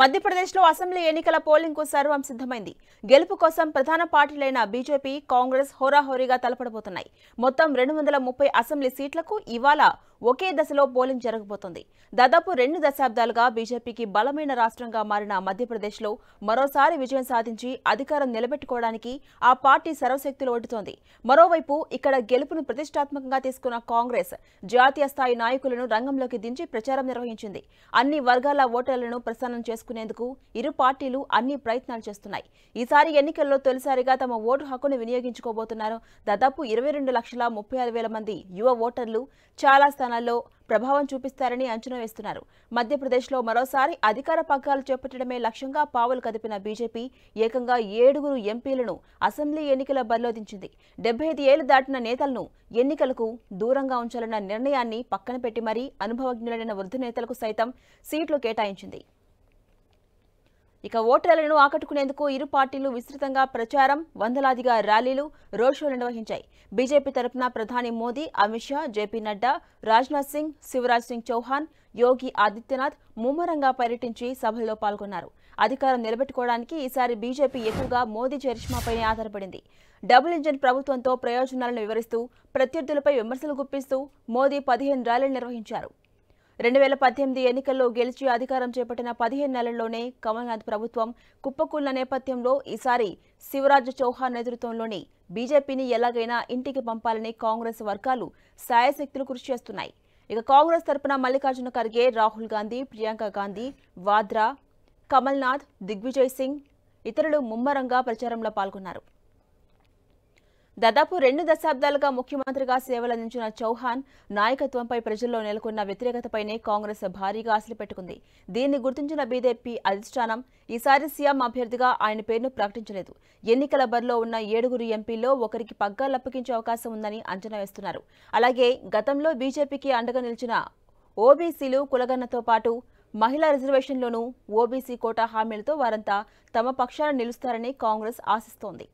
మధ్యప్రదేశ్లో అసెంబ్లీ ఎన్నికల పోలింగ్ కు సర్వం సిద్ధమైంది గెలుపు కోసం ప్రధాన పార్టీలైన బీజేపీ కాంగ్రెస్ హోరాహోరీగా తలపడబోతున్నాయి మొత్తం రెండు వందల ముప్పై అసెంబ్లీ సీట్లకు ఇవాళ ఒకే దశలో పోలింగ్ జరగబోతోంది దాదాపు రెండు దశాబ్దాలుగా బీజేపీకి బలమైన రాష్ట్రంగా మారిన మధ్యప్రదేశ్లో మరోసారి విజయం సాధించి అధికారం నిలబెట్టుకోవడానికి ఆ పార్టీ సర్వశక్తులు ఒడ్డుతోంది మరోవైపు ఇక్కడ గెలుపును ప్రతిష్టాత్మకంగా తీసుకున్న కాంగ్రెస్ జాతీయ స్థాయి నాయకులను రంగంలోకి దించి ప్రచారం నిర్వహించింది అన్ని వర్గాల ఓటర్లను ప్రసన్నం చేసుకునేందుకు ఇరు పార్టీలు అన్ని ప్రయత్నాలు చేస్తున్నాయి ఈసారి ఎన్నికల్లో తొలిసారిగా తమ ఓటు హక్కును వినియోగించుకోబోతున్నారు దాదాపు ఇరవై రెండు లక్షల ముప్పై ఆరు వేల మంది యువ ఓటర్లు చాలా స్థానాల్లో ప్రభావం చూపిస్తారని అంచనా వేస్తున్నారు మధ్యప్రదేశ్లో మరోసారి అధికార పగ్గాలు చేపట్టడమే లక్ష్యంగా పావులు కదిపిన బీజేపీ ఏకంగా ఏడుగురు ఎంపీలను అసెంబ్లీ ఎన్నికల బరిలో దించింది డెబ్బై ఐదు ఏళ్లు దాటిన నేతలను ఎన్నికలకు దూరంగా ఉంచాలన్న నిర్ణయాన్ని పక్కన పెట్టి మరీ అనుభవజ్ఞులైన వృద్ధ నేతలకు సైతం సీట్లు కేటాయించింది ఇక ఓటర్లను ఆకట్టుకునేందుకు ఇరు పార్టీలు విస్తృతంగా ప్రచారం వందలాదిగా ర్యాలీలు రోడ్ షోలు నిర్వహించాయి బీజేపీ తరఫున ప్రధాని మోదీ అమిత్ షా జేపీ నడ్డా రాజ్నాథ్ సింగ్ శివరాజ్ సింగ్ చౌహాన్ యోగి ఆదిత్యనాథ్ ముమ్మరంగా పర్యటించి సభల్లో పాల్గొన్నారు అధికారం నిలబెట్టుకోవడానికి ఈసారి బీజేపీ ఎక్కువగా మోదీ చరిష్మాపై ఆధారపడింది డబుల్ ఇంజన్ ప్రభుత్వంతో ప్రయోజనాలను వివరిస్తూ ప్రత్యర్థులపై విమర్శలు గుప్పిస్తూ మోదీ పదిహేను ర్యాలీలు నిర్వహించారు రెండు వేల పద్దెనిమిది ఎన్నికల్లో గెలిచి అధికారం చేపట్టిన పదిహేను నెలల్లోనే కమల్నాథ్ ప్రభుత్వం కుప్పకూలిన నేపథ్యంలో ఈసారి శివరాజ్ చౌహాన్ నేతృత్వంలోని బీజేపీని ఎలాగైనా ఇంటికి పంపాలని కాంగ్రెస్ వర్గాలు సాయశక్తులు కృషి చేస్తున్నాయి ఇక కాంగ్రెస్ తరపున మల్లికార్జున ఖర్గే రాహుల్ గాంధీ ప్రియాంక గాంధీ వాద్రా కమల్నాథ్ దిగ్విజయ్ సింగ్ ఇతరులు ముమ్మరంగా ప్రచారంలో పాల్గొన్నారు దాదాపు రెండు దశాబ్దాలుగా ముఖ్యమంత్రిగా సేవలందించిన చౌహాన్ నాయకత్వంపై ప్రజల్లో నెలకొన్న వ్యతిరేకతపైనే కాంగ్రెస్ భారీగా ఆశలు పెట్టుకుంది దీన్ని గుర్తించిన బీజేపీ అధిష్టానం ఈసారి సీఎం అభ్యర్థిగా ఆయన పేరును ప్రకటించలేదు ఎన్నికల బరిలో ఉన్న ఏడుగురు ఎంపీల్లో ఒకరికి పగ్గాలప్పగించే అవకాశం ఉందని అంచనా వేస్తున్నారు అలాగే గతంలో బీజేపీకి అండగా నిలిచిన ఓబీసీలు కులగన్నతో పాటు మహిళా రిజర్వేషన్లోనూ ఓబీసీ కోటా హామీలతో వారంతా తమ పక్షాన నిలుస్తారని కాంగ్రెస్ ఆశిస్తోంది